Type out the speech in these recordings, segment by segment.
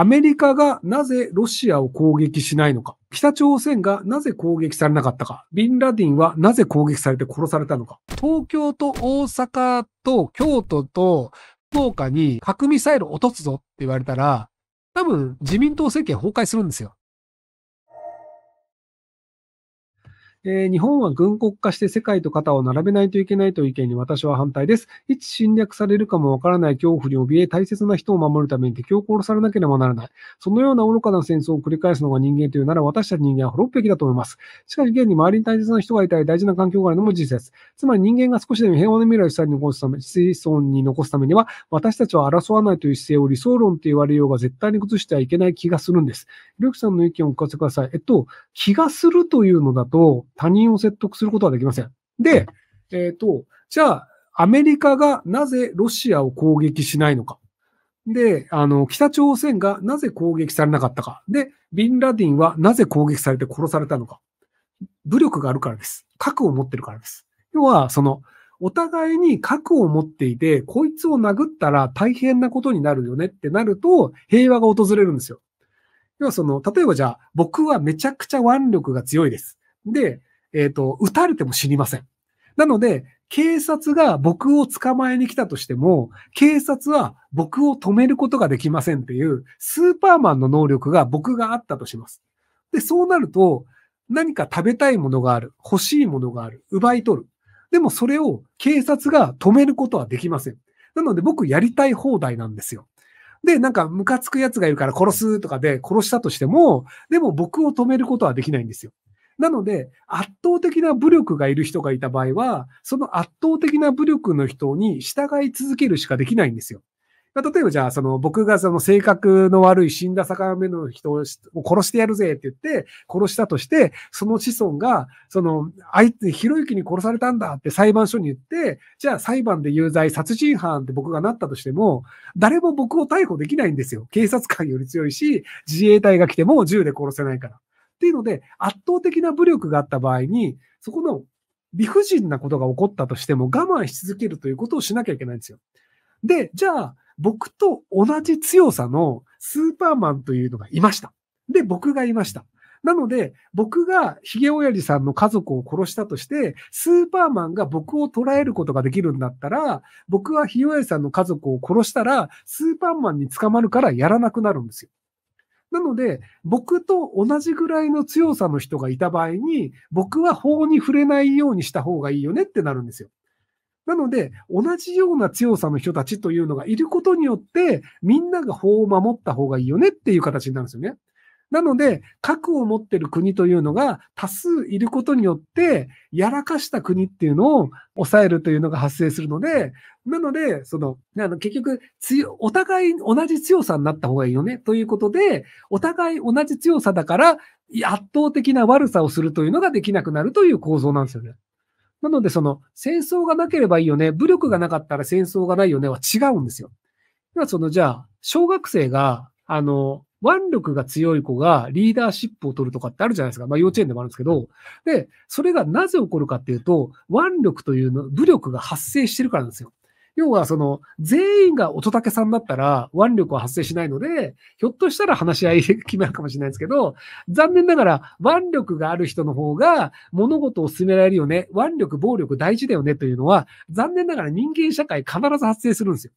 アメリカがなぜロシアを攻撃しないのか、北朝鮮がなぜ攻撃されなかったか、ビンラディンはなぜ攻撃されて殺されたのか、東京と大阪と京都と福岡に核ミサイル落とすぞって言われたら、多分自民党政権崩壊するんですよ。え日本は軍国化して世界と肩を並べないといけないという意見に私は反対です。いつ侵略されるかもわからない恐怖に怯え、大切な人を守るために敵を殺されなければならない。そのような愚かな戦争を繰り返すのが人間というなら、私たち人間は滅ぶべきだと思います。しかし、現に周りに大切な人がいたり、大事な環境があるのも事実です。つまり人間が少しでも平和な未来をしたり残すため、子孫に残すためには、私たちは争わないという姿勢を理想論と言われようが絶対に崩してはいけない気がするんです。ルークさんの意見をお聞かせください。えっと、気がするというのだと、他人を説得することはできません。で、えっ、ー、と、じゃあ、アメリカがなぜロシアを攻撃しないのか。で、あの、北朝鮮がなぜ攻撃されなかったか。で、ビンラディンはなぜ攻撃されて殺されたのか。武力があるからです。核を持ってるからです。要は、その、お互いに核を持っていて、こいつを殴ったら大変なことになるよねってなると、平和が訪れるんですよ。要はその、例えばじゃあ、僕はめちゃくちゃ腕力が強いです。で、えっ、ー、と、撃たれても死にません。なので、警察が僕を捕まえに来たとしても、警察は僕を止めることができませんっていう、スーパーマンの能力が僕があったとします。で、そうなると、何か食べたいものがある、欲しいものがある、奪い取る。でもそれを警察が止めることはできません。なので僕やりたい放題なんですよ。で、なんかムカつく奴がいるから殺すとかで殺したとしても、でも僕を止めることはできないんですよ。なので、圧倒的な武力がいる人がいた場合は、その圧倒的な武力の人に従い続けるしかできないんですよ。例えばじゃあ、その僕がその性格の悪い死んだ境目の人を殺してやるぜって言って、殺したとして、その子孫が、その、あいつ、ひろゆきに殺されたんだって裁判所に言って、じゃあ裁判で有罪殺人犯って僕がなったとしても、誰も僕を逮捕できないんですよ。警察官より強いし、自衛隊が来ても銃で殺せないから。っていうので、圧倒的な武力があった場合に、そこの理不尽なことが起こったとしても我慢し続けるということをしなきゃいけないんですよ。で、じゃあ、僕と同じ強さのスーパーマンというのがいました。で、僕がいました。なので、僕がヒゲオヤジさんの家族を殺したとして、スーパーマンが僕を捉えることができるんだったら、僕はヒゲオヤジさんの家族を殺したら、スーパーマンに捕まるからやらなくなるんですよ。なので、僕と同じぐらいの強さの人がいた場合に、僕は法に触れないようにした方がいいよねってなるんですよ。なので、同じような強さの人たちというのがいることによって、みんなが法を守った方がいいよねっていう形になるんですよね。なので、核を持ってる国というのが多数いることによって、やらかした国っていうのを抑えるというのが発生するので、なので、その、あの結局強、お互い同じ強さになった方がいいよね、ということで、お互い同じ強さだから、圧倒的な悪さをするというのができなくなるという構造なんですよね。なので、その、戦争がなければいいよね、武力がなかったら戦争がないよねは違うんですよ。では、その、じゃあ、小学生が、あの、腕力が強い子がリーダーシップを取るとかってあるじゃないですか。まあ幼稚園でもあるんですけど。で、それがなぜ起こるかっていうと、腕力というの、武力が発生してるからなんですよ。要はその、全員が乙武さんだったら腕力は発生しないので、ひょっとしたら話し合い決めるかもしれないですけど、残念ながら腕力がある人の方が物事を進められるよね。腕力、暴力大事だよねというのは、残念ながら人間社会必ず発生するんですよ。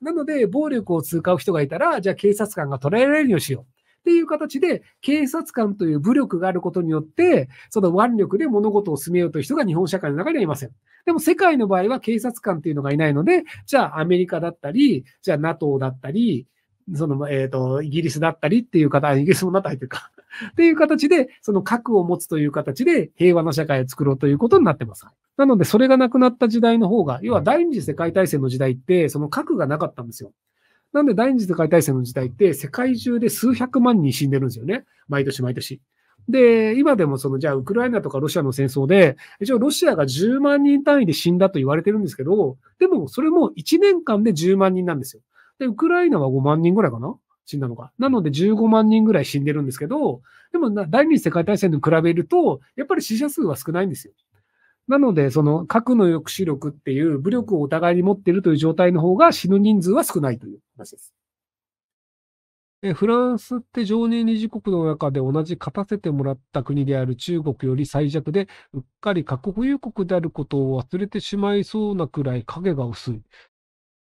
なので、暴力を使う人がいたら、じゃあ警察官が捉えられるようにしよう。っていう形で、警察官という武力があることによって、その腕力で物事を進めようという人が日本社会の中にはいません。でも世界の場合は警察官っていうのがいないので、じゃあアメリカだったり、じゃあ NATO だったり、その、えっ、ー、と、イギリスだったりっていう方、イギリスも NATO 入ってるか。っていう形で、その核を持つという形で平和な社会を作ろうということになってます。なので、それがなくなった時代の方が、要は第二次世界大戦の時代って、その核がなかったんですよ。なんで第二次世界大戦の時代って、世界中で数百万人死んでるんですよね。毎年毎年。で、今でもその、じゃあ、ウクライナとかロシアの戦争で、一応ロシアが10万人単位で死んだと言われてるんですけど、でも、それも1年間で10万人なんですよ。で、ウクライナは5万人ぐらいかな死んだのが。なので15万人ぐらい死んでるんですけど、でも第二次世界大戦に比べると、やっぱり死者数は少ないんですよ。なので、その核の抑止力っていう武力をお互いに持ってるという状態の方が死ぬ人数は少ないという話です。えフランスって常任理事国の中で同じ勝たせてもらった国である中国より最弱で、うっかり核保有国であることを忘れてしまいそうなくらい影が薄い。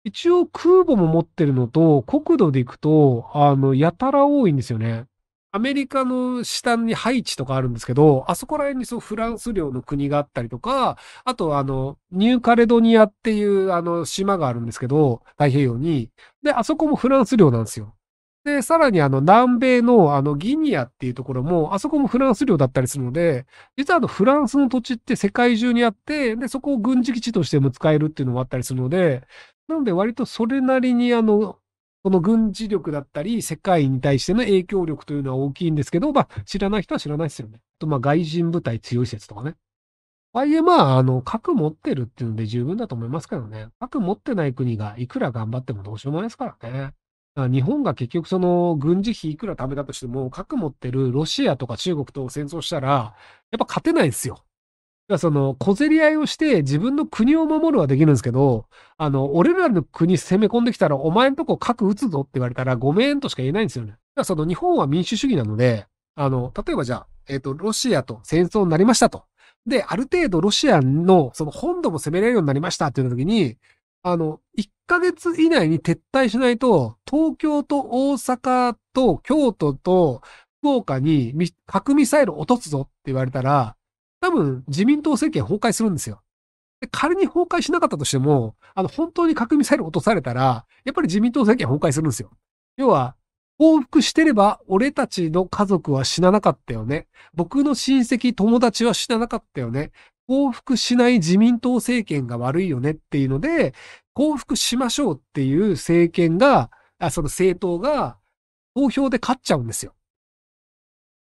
一応空母も持ってるのと、国土で行くと、あの、やたら多いんですよね。アメリカの下にハイチとかあるんですけど、あそこら辺にそうフランス領の国があったりとか、あとあの、ニューカレドニアっていうあの島があるんですけど、太平洋に。で、あそこもフランス領なんですよ。で、さらにあの、南米のあの、ギニアっていうところも、あそこもフランス領だったりするので、実はあの、フランスの土地って世界中にあって、で、そこを軍事基地としても使えるっていうのもあったりするので、なので割とそれなりにあの、この軍事力だったり、世界に対しての影響力というのは大きいんですけど、まあ、知らない人は知らないですよね。あと、まあ、外人部隊強い説とかね。ああいえ、まあ、あの、核持ってるっていうので十分だと思いますけどね。核持ってない国がいくら頑張ってもどうしようもないですからね。日本が結局その軍事費いくら貯めたとしても、核持ってるロシアとか中国と戦争したら、やっぱ勝てないですよ。その、小競り合いをして自分の国を守るはできるんですけど、あの、俺らの国攻め込んできたら、お前んとこ核撃つぞって言われたら、ごめんとしか言えないんですよね。その、日本は民主主義なので、あの、例えばじゃあ、えっ、ー、と、ロシアと戦争になりましたと。で、ある程度ロシアの、その本土も攻めれるようになりましたっていう時に、あの、1ヶ月以内に撤退しないと、東京と大阪と京都と福岡に核ミサイル落とすぞって言われたら、多分自民党政権崩壊するんですよ。で仮に崩壊しなかったとしても、あの、本当に核ミサイル落とされたら、やっぱり自民党政権崩壊するんですよ。要は、報復してれば、俺たちの家族は死ななかったよね。僕の親戚、友達は死ななかったよね。降伏しない自民党政権が悪いよねっていうので、降伏しましょうっていう政権が、あその政党が、投票で勝っちゃうんですよ。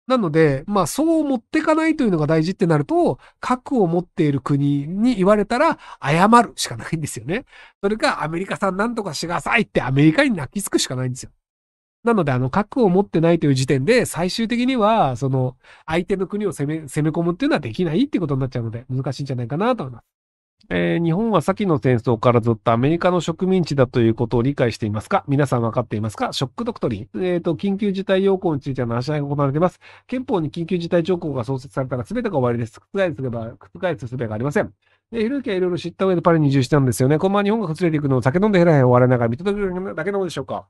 なので、まあそう持ってかないというのが大事ってなると、核を持っている国に言われたら謝るしかないんですよね。それかアメリカさんなんとかしてくださいってアメリカに泣きつくしかないんですよ。なので、あの、核を持ってないという時点で、最終的には、その、相手の国を攻め、攻め込むっていうのはできないってことになっちゃうので、難しいんじゃないかなと思います。えー、日本は先の戦争からずっとアメリカの植民地だということを理解していますか皆さん分かっていますかショックドクトリン。えっ、ー、と、緊急事態要項については話し合いが行われています。憲法に緊急事態条項が創設されたら全てが終わりです。覆すれば、覆す術がありません。で、ひろゆきはいろいろ知った上でパリに移住したんですよね。このまま日本が崩れていくのを酒飲んでヘラヘラわれながら見届けるだけなのでしょうか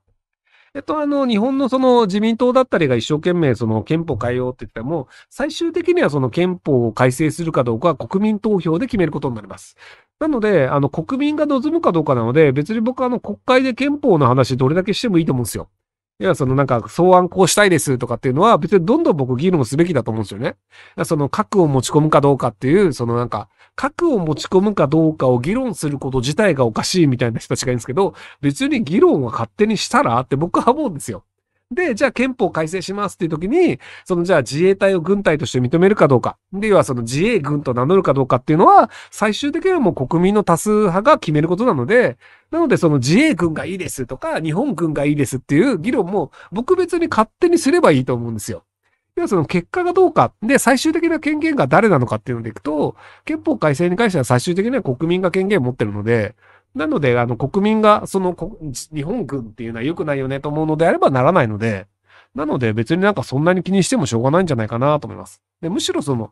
えっと、あの、日本のその自民党だったりが一生懸命その憲法変えようって言っても、最終的にはその憲法を改正するかどうかは国民投票で決めることになります。なので、あの、国民が望むかどうかなので、別に僕はあの、国会で憲法の話どれだけしてもいいと思うんですよ。いや、そのなんか、草案こうしたいですとかっていうのは、別にどんどん僕議論すべきだと思うんですよね。その、核を持ち込むかどうかっていう、そのなんか、核を持ち込むかどうかを議論すること自体がおかしいみたいな人たちがいるんですけど、別に議論は勝手にしたらって僕は思うんですよ。で、じゃあ憲法改正しますっていう時に、そのじゃあ自衛隊を軍隊として認めるかどうか、で、要はその自衛軍と名乗るかどうかっていうのは、最終的にはもう国民の多数派が決めることなので、なのでその自衛軍がいいですとか、日本軍がいいですっていう議論も、僕別に勝手にすればいいと思うんですよ。ではその結果がどうか、で、最終的な権限が誰なのかっていうのでいくと、憲法改正に関しては最終的には国民が権限を持ってるので、なので、あの、国民が、その、日本軍っていうのは良くないよねと思うのであればならないので、なので別になんかそんなに気にしてもしょうがないんじゃないかなと思います。で、むしろその、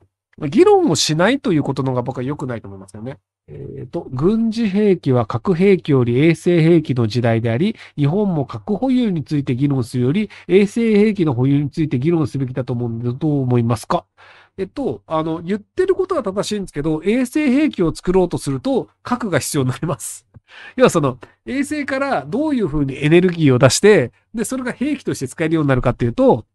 議論をしないということの方が僕は良くないと思いますよね。えっ、ー、と、軍事兵器は核兵器より衛星兵器の時代であり、日本も核保有について議論するより、衛星兵器の保有について議論すべきだと思うんで、どう思いますかえっと、あの、言ってることは正しいんですけど、衛星兵器を作ろうとすると、核が必要になります。要はその、衛星からどういうふうにエネルギーを出して、で、それが兵器として使えるようになるかっていうと、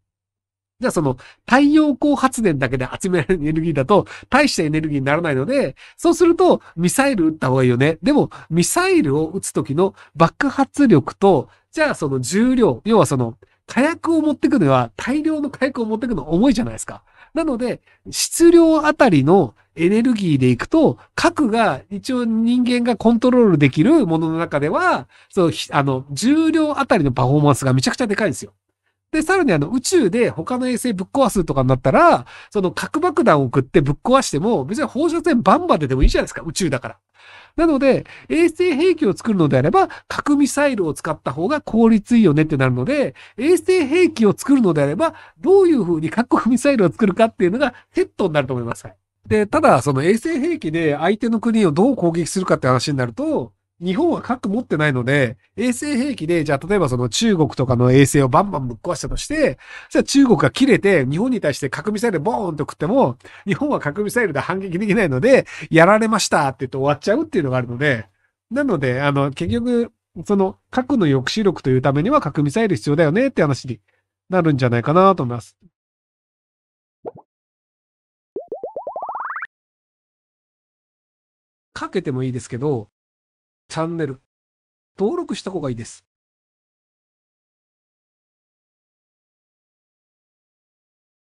じゃあその太陽光発電だけで集められるエネルギーだと大したエネルギーにならないので、そうするとミサイル撃った方がいいよね。でもミサイルを撃つ時の爆発力と、じゃあその重量、要はその火薬を持ってくのは大量の火薬を持ってくの重いじゃないですか。なので、質量あたりのエネルギーでいくと、核が一応人間がコントロールできるものの中では、そう、あの、重量あたりのパフォーマンスがめちゃくちゃでかいんですよ。で、さらにあの宇宙で他の衛星ぶっ壊すとかになったら、その核爆弾を送ってぶっ壊しても、別に放射線バンバン出てもいいじゃないですか、宇宙だから。なので、衛星兵器を作るのであれば、核ミサイルを使った方が効率いいよねってなるので、衛星兵器を作るのであれば、どういうふうに核ミサイルを作るかっていうのがセットになると思います。で、ただ、その衛星兵器で相手の国をどう攻撃するかって話になると、日本は核持ってないので、衛星兵器で、じゃあ例えばその中国とかの衛星をバンバンぶっ壊したとして、じゃあ中国が切れて、日本に対して核ミサイルボーンと食っても、日本は核ミサイルで反撃できないので、やられましたって言って終わっちゃうっていうのがあるので、なので、あの、結局、その核の抑止力というためには核ミサイル必要だよねって話になるんじゃないかなと思います。かけてもいいですけど、チャンネル登録した方がいいです。